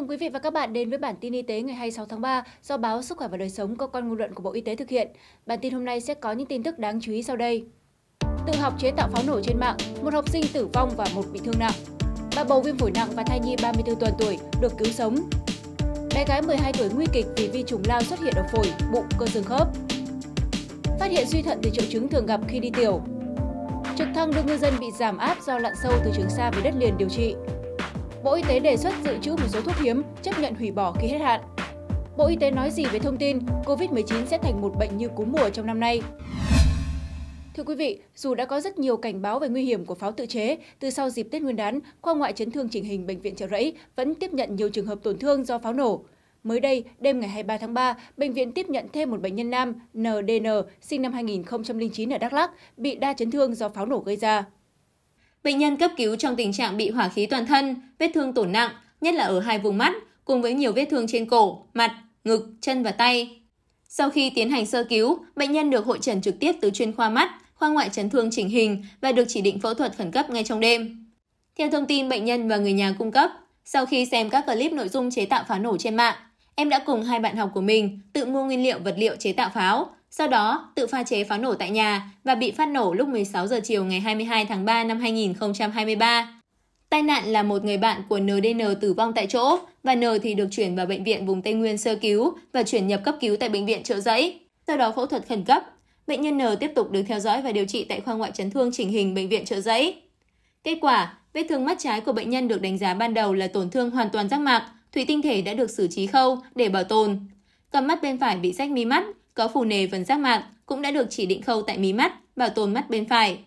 mừng quý vị và các bạn đến với bản tin y tế ngày 26 tháng 3 do báo Sức khỏe và đời sống cơ quan ngôn luận của Bộ Y tế thực hiện. Bản tin hôm nay sẽ có những tin tức đáng chú ý sau đây. Tự học chế tạo pháo nổ trên mạng, một học sinh tử vong và một bị thương nặng. Bà bầu viêm phổi nặng và thai nhi 34 tuần tuổi được cứu sống. Bé gái 12 tuổi nguy kịch vì vi trùng lao xuất hiện ở phổi, bụng, cơ xương khớp. Phát hiện suy thận từ triệu chứng thường gặp khi đi tiểu. Trực thăng đưa ngư dân bị giảm áp do lặn sâu từ Trường xa về đất liền điều trị. Bộ Y tế đề xuất dự trữ một số thuốc hiếm, chấp nhận hủy bỏ khi hết hạn. Bộ Y tế nói gì về thông tin COVID-19 sẽ thành một bệnh như cúm mùa trong năm nay? Thưa quý vị, dù đã có rất nhiều cảnh báo về nguy hiểm của pháo tự chế, từ sau dịp Tết Nguyên đán, khoa ngoại chấn thương chỉnh hình bệnh viện Trợ Rẫy vẫn tiếp nhận nhiều trường hợp tổn thương do pháo nổ. Mới đây, đêm ngày 23 tháng 3, bệnh viện tiếp nhận thêm một bệnh nhân nam NDN sinh năm 2009 ở Đắk Lắk bị đa chấn thương do pháo nổ gây ra. Bệnh nhân cấp cứu trong tình trạng bị hỏa khí toàn thân, vết thương tổn nặng, nhất là ở hai vùng mắt, cùng với nhiều vết thương trên cổ, mặt, ngực, chân và tay. Sau khi tiến hành sơ cứu, bệnh nhân được hội trần trực tiếp từ chuyên khoa mắt, khoa ngoại chấn thương chỉnh hình và được chỉ định phẫu thuật khẩn cấp ngay trong đêm. Theo thông tin bệnh nhân và người nhà cung cấp, sau khi xem các clip nội dung chế tạo pháo nổ trên mạng, em đã cùng hai bạn học của mình tự mua nguyên liệu vật liệu chế tạo pháo, sau đó tự pha chế pháo nổ tại nhà và bị phát nổ lúc 16 giờ chiều ngày 22 tháng 3 năm 2023. Tai nạn là một người bạn của NDN tử vong tại chỗ và N thì được chuyển vào bệnh viện vùng Tây Nguyên sơ cứu và chuyển nhập cấp cứu tại bệnh viện Trợ Giấy, sau đó phẫu thuật khẩn cấp. Bệnh nhân N tiếp tục được theo dõi và điều trị tại khoa ngoại chấn thương chỉnh hình bệnh viện Trợ Giấy. Kết quả, vết thương mắt trái của bệnh nhân được đánh giá ban đầu là tổn thương hoàn toàn giác mạc, thủy tinh thể đã được xử trí khâu để bảo tồn. Cặp mắt bên phải bị rách mi mắt, có phù nề phần giác mạc cũng đã được chỉ định khâu tại mí mắt, bảo tồn mắt bên phải.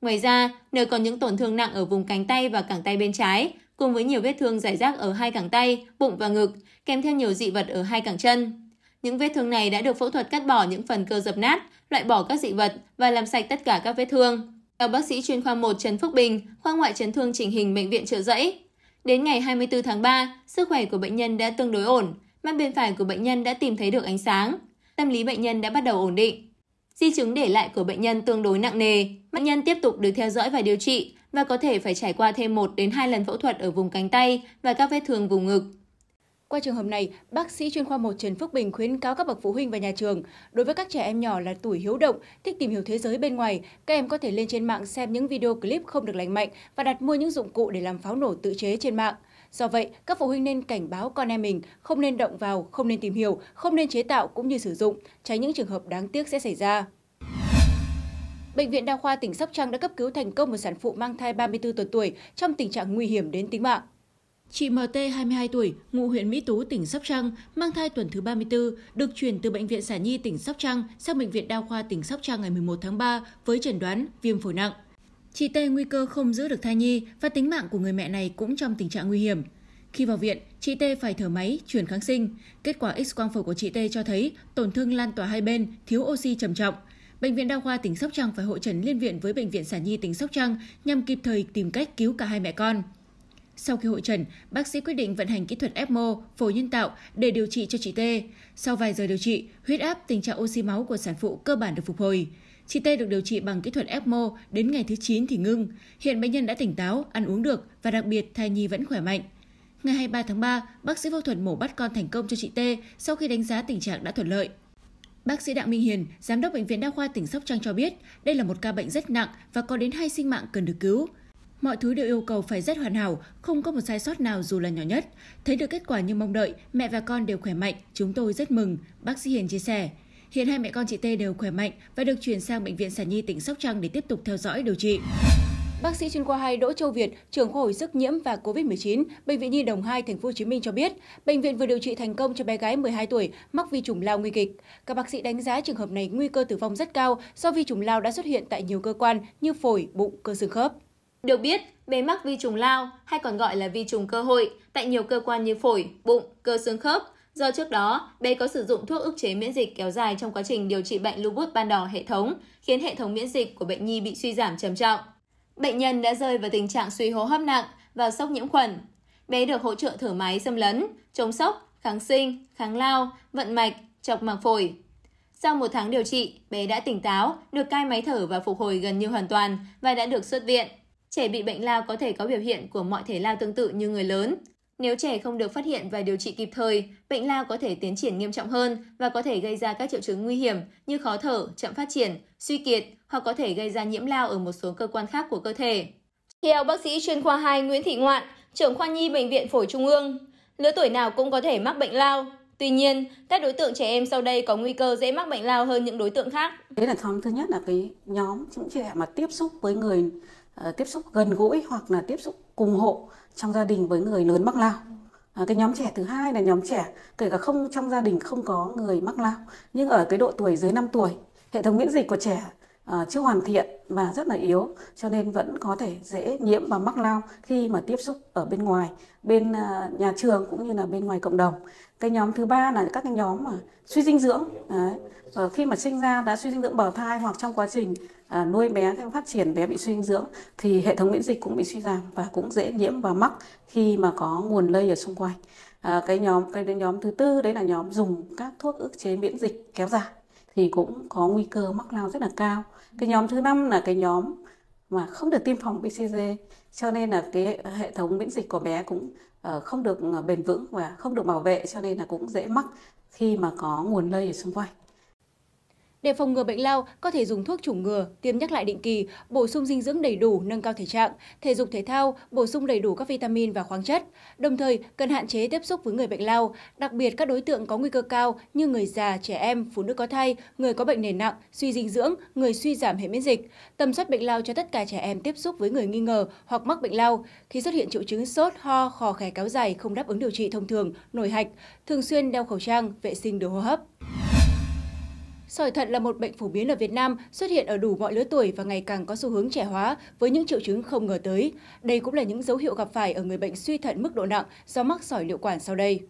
Ngoài ra, nơi còn những tổn thương nặng ở vùng cánh tay và cẳng tay bên trái, cùng với nhiều vết thương giải rác ở hai cẳng tay, bụng và ngực, kèm theo nhiều dị vật ở hai cẳng chân. Những vết thương này đã được phẫu thuật cắt bỏ những phần cơ dập nát, loại bỏ các dị vật và làm sạch tất cả các vết thương. Theo bác sĩ chuyên khoa 1 Trần Phúc Bình, khoa ngoại chấn thương chỉnh hình bệnh viện Trợ giấy. đến ngày 24 tháng 3, sức khỏe của bệnh nhân đã tương đối ổn, mắt bên phải của bệnh nhân đã tìm thấy được ánh sáng tâm lý bệnh nhân đã bắt đầu ổn định. Di chứng để lại của bệnh nhân tương đối nặng nề, bệnh nhân tiếp tục được theo dõi và điều trị và có thể phải trải qua thêm 1 đến 2 lần phẫu thuật ở vùng cánh tay và các vết thương vùng ngực. Qua trường hợp này, bác sĩ chuyên khoa 1 Trần phúc Bình khuyến cáo các bậc phụ huynh và nhà trường, đối với các trẻ em nhỏ là tuổi hiếu động, thích tìm hiểu thế giới bên ngoài, các em có thể lên trên mạng xem những video clip không được lành mạnh và đặt mua những dụng cụ để làm pháo nổ tự chế trên mạng. Do vậy, các phụ huynh nên cảnh báo con em mình không nên động vào, không nên tìm hiểu, không nên chế tạo cũng như sử dụng, tránh những trường hợp đáng tiếc sẽ xảy ra. Bệnh viện Đa khoa tỉnh Sóc Trăng đã cấp cứu thành công một sản phụ mang thai 34 tuần tuổi trong tình trạng nguy hiểm đến tính mạng. Chị MT 22 tuổi, ngụ huyện Mỹ Tú, tỉnh Sóc Trăng, mang thai tuần thứ 34, được chuyển từ bệnh viện Sản nhi tỉnh Sóc Trăng sang bệnh viện Đa khoa tỉnh Sóc Trăng ngày 11 tháng 3 với chẩn đoán viêm phổi nặng. Chị T nguy cơ không giữ được thai nhi và tính mạng của người mẹ này cũng trong tình trạng nguy hiểm. Khi vào viện, chị T phải thở máy, chuyển kháng sinh. Kết quả x-quang phổi của chị T cho thấy tổn thương lan tỏa hai bên, thiếu oxy trầm trọng. Bệnh viện Đa khoa tỉnh Sóc Trăng phải hội trần liên viện với Bệnh viện Sản Nhi tỉnh Sóc Trăng nhằm kịp thời tìm cách cứu cả hai mẹ con. Sau khi hội trần, bác sĩ quyết định vận hành kỹ thuật ECMO, phổi nhân tạo để điều trị cho chị T. Sau vài giờ điều trị, huyết áp, tình trạng oxy máu của sản phụ cơ bản được phục hồi. Chị T được điều trị bằng kỹ thuật ECMO đến ngày thứ 9 thì ngưng. Hiện bệnh nhân đã tỉnh táo, ăn uống được và đặc biệt thai nhi vẫn khỏe mạnh. Ngày 23 tháng 3, bác sĩ phẫu thuật mổ bắt con thành công cho chị T sau khi đánh giá tình trạng đã thuận lợi. Bác sĩ Đặng Minh Hiền, giám đốc bệnh viện Đa khoa tỉnh Sóc Trăng cho biết, đây là một ca bệnh rất nặng và có đến hai sinh mạng cần được cứu. Mọi thứ đều yêu cầu phải rất hoàn hảo, không có một sai sót nào dù là nhỏ nhất. Thấy được kết quả như mong đợi, mẹ và con đều khỏe mạnh, chúng tôi rất mừng, bác sĩ Hiền chia sẻ. Hiện hai mẹ con chị T đều khỏe mạnh và được chuyển sang Bệnh viện Sản Nhi tỉnh Sóc Trăng để tiếp tục theo dõi điều trị. Bác sĩ chuyên khoa 2 Đỗ Châu Việt, trưởng khoa hồi sức nhiễm và COVID-19, bệnh viện Nhi Đồng 2 thành phố Hồ Chí Minh cho biết, bệnh viện vừa điều trị thành công cho bé gái 12 tuổi mắc vi trùng lao nguy kịch. Các bác sĩ đánh giá trường hợp này nguy cơ tử vong rất cao do vi trùng lao đã xuất hiện tại nhiều cơ quan như phổi, bụng, cơ xương khớp. Được biết, bé mắc vi trùng lao hay còn gọi là vi trùng cơ hội tại nhiều cơ quan như phổi, bụng, cơ xương khớp Do trước đó, bé có sử dụng thuốc ức chế miễn dịch kéo dài trong quá trình điều trị bệnh lupus ban đỏ hệ thống, khiến hệ thống miễn dịch của bệnh nhi bị suy giảm trầm trọng. Bệnh nhân đã rơi vào tình trạng suy hô hấp nặng và sốc nhiễm khuẩn. Bé được hỗ trợ thở máy xâm lấn, chống sốc, kháng sinh, kháng lao, vận mạch, chọc màng phổi. Sau một tháng điều trị, bé đã tỉnh táo, được cai máy thở và phục hồi gần như hoàn toàn và đã được xuất viện. Trẻ bị bệnh lao có thể có biểu hiện của mọi thể lao tương tự như người lớn. Nếu trẻ không được phát hiện và điều trị kịp thời, bệnh lao có thể tiến triển nghiêm trọng hơn và có thể gây ra các triệu chứng nguy hiểm như khó thở, chậm phát triển, suy kiệt hoặc có thể gây ra nhiễm lao ở một số cơ quan khác của cơ thể. Theo bác sĩ chuyên khoa 2 Nguyễn Thị Ngoạn, trưởng khoa nhi Bệnh viện Phổi Trung ương, lứa tuổi nào cũng có thể mắc bệnh lao, Tuy nhiên, các đối tượng trẻ em sau đây có nguy cơ dễ mắc bệnh lao hơn những đối tượng khác. Thế là nhóm thứ nhất là cái nhóm những trẻ mà tiếp xúc với người ờ, tiếp xúc gần gũi hoặc là tiếp xúc cùng hộ trong gia đình với người lớn mắc lao. Ờ, cái nhóm trẻ thứ hai là nhóm trẻ kể cả không trong gia đình không có người mắc lao nhưng ở cái độ tuổi dưới 5 tuổi hệ thống miễn dịch của trẻ Ờ, chưa hoàn thiện và rất là yếu cho nên vẫn có thể dễ nhiễm và mắc lao khi mà tiếp xúc ở bên ngoài bên ờ, nhà trường cũng như là bên ngoài cộng đồng cái nhóm thứ ba là các cái nhóm mà suy dinh dưỡng Đấy. Ở ờ, khi mà sinh ra đã suy dinh dưỡng bào thai hoặc trong quá trình nuôi bé theo phát triển bé bị suy dinh dưỡng thì hệ thống miễn dịch cũng bị suy giảm và cũng dễ nhiễm và mắc khi mà có nguồn lây ở xung quanh à, cái nhóm cái nhóm thứ tư đấy là nhóm dùng các thuốc ức chế miễn dịch kéo dài thì cũng có nguy cơ mắc lao rất là cao cái nhóm thứ năm là cái nhóm mà không được tiêm phòng BCG cho nên là cái hệ thống miễn dịch của bé cũng ờ, không được ờ, bền vững và không được bảo vệ cho nên là cũng dễ mắc khi mà có nguồn lây ở xung quanh để phòng ngừa bệnh lao, có thể dùng thuốc chủng ngừa, tiêm nhắc lại định kỳ, bổ sung dinh dưỡng đầy đủ, nâng cao thể trạng, thể dục thể thao, bổ sung đầy đủ các vitamin và khoáng chất. Đồng thời, cần hạn chế tiếp xúc với người bệnh lao, đặc biệt các đối tượng có nguy cơ cao như người già, trẻ em, phụ nữ có thai, người có bệnh nền nặng, suy dinh dưỡng, người suy giảm hệ miễn dịch. Tầm soát bệnh lao cho tất cả trẻ em tiếp xúc với người nghi ngờ hoặc mắc bệnh lao. Khi xuất hiện triệu chứng sốt, ho, khò khè kéo dài không đáp ứng điều trị thông thường, nổi hạch, thường xuyên đeo khẩu trang, vệ sinh đường hô hấp. Sỏi thận là một bệnh phổ biến ở Việt Nam, xuất hiện ở đủ mọi lứa tuổi và ngày càng có xu hướng trẻ hóa với những triệu chứng không ngờ tới. Đây cũng là những dấu hiệu gặp phải ở người bệnh suy thận mức độ nặng do mắc sỏi liệu quản sau đây.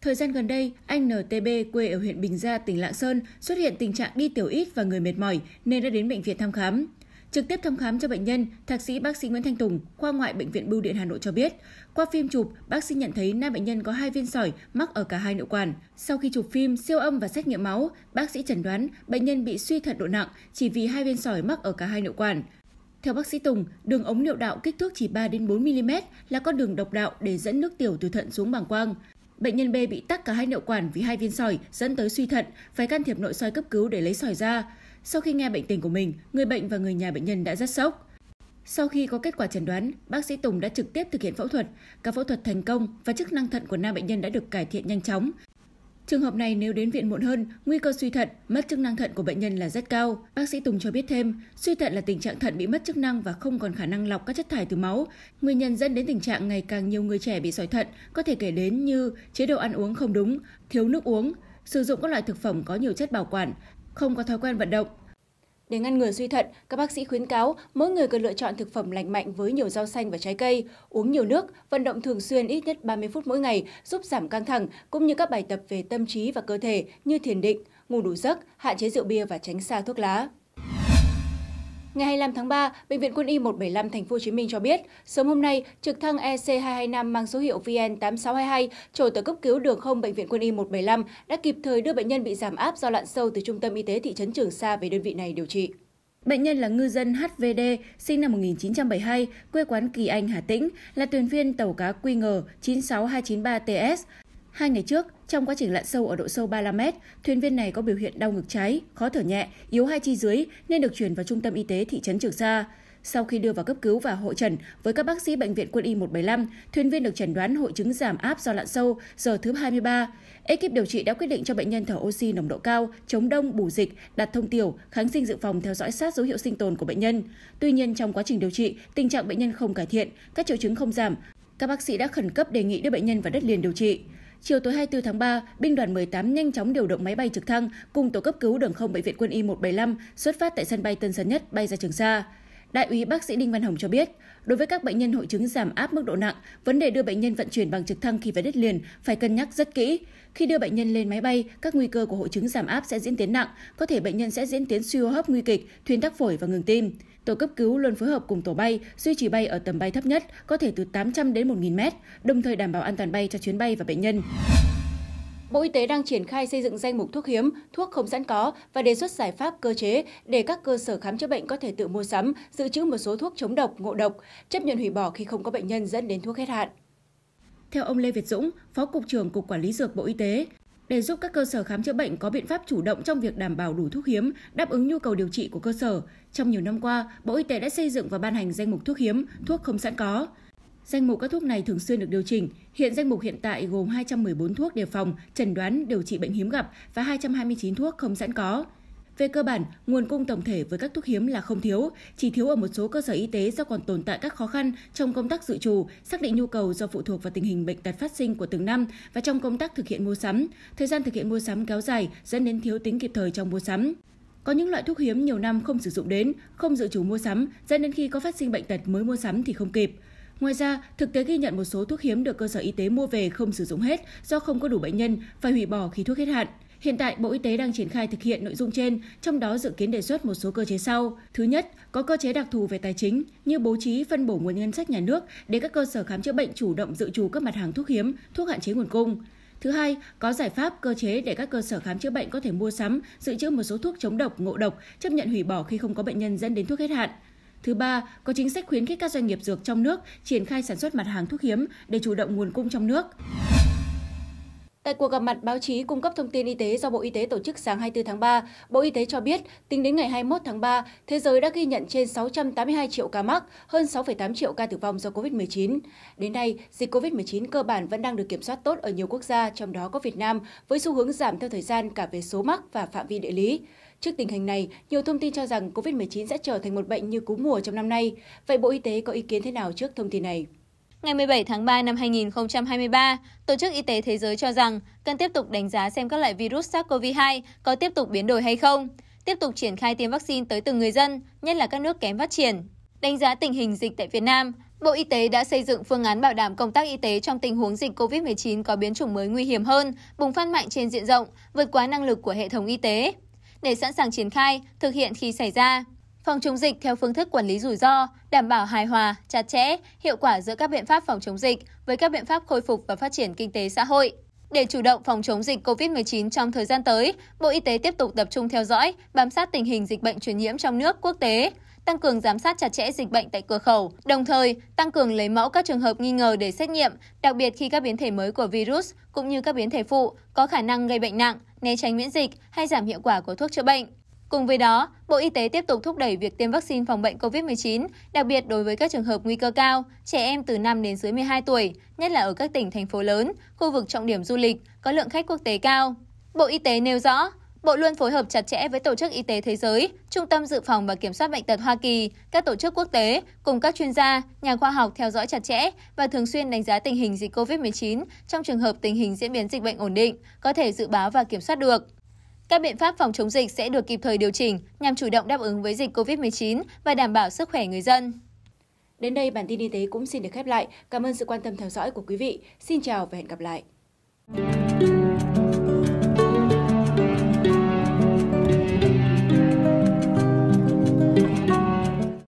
Thời gian gần đây, anh NTB quê ở huyện Bình Gia, tỉnh Lạng Sơn xuất hiện tình trạng đi tiểu ít và người mệt mỏi nên đã đến bệnh viện thăm khám. Trực tiếp thăm khám cho bệnh nhân, thạc sĩ bác sĩ Nguyễn Thanh Tùng, khoa ngoại bệnh viện Bưu điện Hà Nội cho biết, qua phim chụp, bác sĩ nhận thấy nam bệnh nhân có hai viên sỏi mắc ở cả hai nội quản. Sau khi chụp phim, siêu âm và xét nghiệm máu, bác sĩ chẩn đoán bệnh nhân bị suy thận độ nặng chỉ vì hai viên sỏi mắc ở cả hai nội quản. Theo bác sĩ Tùng, đường ống niệu đạo kích thước chỉ 3 đến 4 mm là con đường độc đạo để dẫn nước tiểu từ thận xuống bàng quang. Bệnh nhân B bị tắc cả hai niệu quản vì hai viên sỏi dẫn tới suy thận, phải can thiệp nội soi cấp cứu để lấy sỏi ra. Sau khi nghe bệnh tình của mình, người bệnh và người nhà bệnh nhân đã rất sốc. Sau khi có kết quả chẩn đoán, bác sĩ Tùng đã trực tiếp thực hiện phẫu thuật. Cả phẫu thuật thành công và chức năng thận của nam bệnh nhân đã được cải thiện nhanh chóng. Trường hợp này nếu đến viện muộn hơn, nguy cơ suy thận, mất chức năng thận của bệnh nhân là rất cao. Bác sĩ Tùng cho biết thêm, suy thận là tình trạng thận bị mất chức năng và không còn khả năng lọc các chất thải từ máu. Nguyên nhân dẫn đến tình trạng ngày càng nhiều người trẻ bị sỏi thận có thể kể đến như chế độ ăn uống không đúng, thiếu nước uống, sử dụng các loại thực phẩm có nhiều chất bảo quản, không có thói quen vận động, để ngăn ngừa suy thận, các bác sĩ khuyến cáo mỗi người cần lựa chọn thực phẩm lành mạnh với nhiều rau xanh và trái cây, uống nhiều nước, vận động thường xuyên ít nhất 30 phút mỗi ngày giúp giảm căng thẳng cũng như các bài tập về tâm trí và cơ thể như thiền định, ngủ đủ giấc, hạn chế rượu bia và tránh xa thuốc lá. Ngày 25 tháng 3, Bệnh viện Quân y 175 Thành phố Hồ Chí Minh cho biết, sớm hôm nay, trực thăng EC225 mang số hiệu VN8622 chở tới cấp cứu đường không Bệnh viện Quân y 175 đã kịp thời đưa bệnh nhân bị giảm áp do lặn sâu từ trung tâm y tế thị trấn Trường Sa về đơn vị này điều trị. Bệnh nhân là ngư dân HVD, sinh năm 1972, quê quán Kỳ Anh, Hà Tĩnh, là thuyền viên tàu cá QG 96293TS. Hai ngày trước, trong quá trình lặn sâu ở độ sâu 35 mét, thuyền viên này có biểu hiện đau ngực trái, khó thở nhẹ, yếu hai chi dưới nên được chuyển vào trung tâm y tế thị trấn Trường Sa. Sau khi đưa vào cấp cứu và hội trần với các bác sĩ bệnh viện Quân y 175, thuyền viên được chẩn đoán hội chứng giảm áp do lặn sâu giờ thứ 23. Ekip điều trị đã quyết định cho bệnh nhân thở oxy nồng độ cao, chống đông, bù dịch, đặt thông tiểu, kháng sinh dự phòng theo dõi sát dấu hiệu sinh tồn của bệnh nhân. Tuy nhiên trong quá trình điều trị, tình trạng bệnh nhân không cải thiện, các triệu chứng không giảm. Các bác sĩ đã khẩn cấp đề nghị đưa bệnh nhân vào đất liền điều trị. Chiều tối 24 tháng 3, binh đoàn 18 nhanh chóng điều động máy bay trực thăng cùng tổ cấp cứu đường không bệnh viện Quân y 175 xuất phát tại sân bay Tân Sơn Nhất bay ra Trường Sa. Đại úy bác sĩ Đinh Văn Hồng cho biết, đối với các bệnh nhân hội chứng giảm áp mức độ nặng, vấn đề đưa bệnh nhân vận chuyển bằng trực thăng khi về đất liền phải cân nhắc rất kỹ. Khi đưa bệnh nhân lên máy bay, các nguy cơ của hội chứng giảm áp sẽ diễn tiến nặng, có thể bệnh nhân sẽ diễn tiến suy hô hấp nguy kịch, thuyên tắc phổi và ngừng tim. Tổ cấp cứu luôn phối hợp cùng tổ bay, duy trì bay ở tầm bay thấp nhất, có thể từ 800 đến 1.000 mét, đồng thời đảm bảo an toàn bay cho chuyến bay và bệnh nhân. Bộ Y tế đang triển khai xây dựng danh mục thuốc hiếm, thuốc không sẵn có và đề xuất giải pháp cơ chế để các cơ sở khám chữa bệnh có thể tự mua sắm, dự trữ một số thuốc chống độc, ngộ độc, chấp nhận hủy bỏ khi không có bệnh nhân dẫn đến thuốc hết hạn. Theo ông Lê Việt Dũng, Phó Cục trưởng Cục Quản lý Dược Bộ Y tế, để giúp các cơ sở khám chữa bệnh có biện pháp chủ động trong việc đảm bảo đủ thuốc hiếm, đáp ứng nhu cầu điều trị của cơ sở. Trong nhiều năm qua, Bộ Y tế đã xây dựng và ban hành danh mục thuốc hiếm, thuốc không sẵn có. Danh mục các thuốc này thường xuyên được điều chỉnh. Hiện danh mục hiện tại gồm 214 thuốc đề phòng, chẩn đoán, điều trị bệnh hiếm gặp và 229 thuốc không sẵn có. Về cơ bản, nguồn cung tổng thể với các thuốc hiếm là không thiếu, chỉ thiếu ở một số cơ sở y tế do còn tồn tại các khó khăn trong công tác dự trù, xác định nhu cầu do phụ thuộc vào tình hình bệnh tật phát sinh của từng năm và trong công tác thực hiện mua sắm. Thời gian thực hiện mua sắm kéo dài dẫn đến thiếu tính kịp thời trong mua sắm. Có những loại thuốc hiếm nhiều năm không sử dụng đến, không dự trù mua sắm, dẫn đến khi có phát sinh bệnh tật mới mua sắm thì không kịp. Ngoài ra, thực tế ghi nhận một số thuốc hiếm được cơ sở y tế mua về không sử dụng hết do không có đủ bệnh nhân, phải hủy bỏ khi thuốc hết hạn. Hiện tại, Bộ Y tế đang triển khai thực hiện nội dung trên, trong đó dự kiến đề xuất một số cơ chế sau. Thứ nhất, có cơ chế đặc thù về tài chính, như bố trí phân bổ nguồn ngân sách nhà nước để các cơ sở khám chữa bệnh chủ động dự trù các mặt hàng thuốc hiếm, thuốc hạn chế nguồn cung. Thứ hai, có giải pháp cơ chế để các cơ sở khám chữa bệnh có thể mua sắm, dự trữ một số thuốc chống độc, ngộ độc, chấp nhận hủy bỏ khi không có bệnh nhân dẫn đến thuốc hết hạn. Thứ ba, có chính sách khuyến khích các doanh nghiệp dược trong nước triển khai sản xuất mặt hàng thuốc hiếm để chủ động nguồn cung trong nước. Tại cuộc gặp mặt báo chí cung cấp thông tin y tế do Bộ Y tế tổ chức sáng 24 tháng 3, Bộ Y tế cho biết tính đến ngày 21 tháng 3, thế giới đã ghi nhận trên 682 triệu ca mắc, hơn 6,8 triệu ca tử vong do COVID-19. Đến nay, dịch COVID-19 cơ bản vẫn đang được kiểm soát tốt ở nhiều quốc gia, trong đó có Việt Nam, với xu hướng giảm theo thời gian cả về số mắc và phạm vi địa lý. Trước tình hình này, nhiều thông tin cho rằng COVID-19 sẽ trở thành một bệnh như cú mùa trong năm nay. Vậy Bộ Y tế có ý kiến thế nào trước thông tin này? Ngày 17 tháng 3 năm 2023, Tổ chức Y tế Thế giới cho rằng cần tiếp tục đánh giá xem các loại virus SARS-CoV-2 có tiếp tục biến đổi hay không, tiếp tục triển khai tiêm vaccine tới từng người dân, nhất là các nước kém phát triển. Đánh giá tình hình dịch tại Việt Nam, Bộ Y tế đã xây dựng phương án bảo đảm công tác y tế trong tình huống dịch COVID-19 có biến chủng mới nguy hiểm hơn, bùng phát mạnh trên diện rộng, vượt quá năng lực của hệ thống y tế để sẵn sàng triển khai, thực hiện khi xảy ra. Phòng chống dịch theo phương thức quản lý rủi ro, đảm bảo hài hòa, chặt chẽ, hiệu quả giữa các biện pháp phòng chống dịch với các biện pháp khôi phục và phát triển kinh tế xã hội. Để chủ động phòng chống dịch COVID-19 trong thời gian tới, Bộ Y tế tiếp tục tập trung theo dõi, bám sát tình hình dịch bệnh truyền nhiễm trong nước, quốc tế, tăng cường giám sát chặt chẽ dịch bệnh tại cửa khẩu, đồng thời tăng cường lấy mẫu các trường hợp nghi ngờ để xét nghiệm, đặc biệt khi các biến thể mới của virus cũng như các biến thể phụ có khả năng gây bệnh nặng, né tránh miễn dịch hay giảm hiệu quả của thuốc chữa bệnh. Cùng với đó, Bộ Y tế tiếp tục thúc đẩy việc tiêm vaccine phòng bệnh COVID-19, đặc biệt đối với các trường hợp nguy cơ cao, trẻ em từ 5 đến dưới 12 tuổi, nhất là ở các tỉnh, thành phố lớn, khu vực trọng điểm du lịch, có lượng khách quốc tế cao. Bộ Y tế nêu rõ, Bộ luôn phối hợp chặt chẽ với Tổ chức Y tế Thế giới, Trung tâm Dự phòng và Kiểm soát Bệnh tật Hoa Kỳ, các tổ chức quốc tế, cùng các chuyên gia, nhà khoa học theo dõi chặt chẽ và thường xuyên đánh giá tình hình dịch COVID-19 trong trường hợp tình hình diễn biến dịch bệnh ổn định, có thể dự báo và kiểm soát được. Các biện pháp phòng chống dịch sẽ được kịp thời điều chỉnh nhằm chủ động đáp ứng với dịch COVID-19 và đảm bảo sức khỏe người dân. Đến đây bản tin y tế cũng xin được khép lại. Cảm ơn sự quan tâm theo dõi của quý vị. Xin chào và hẹn gặp lại.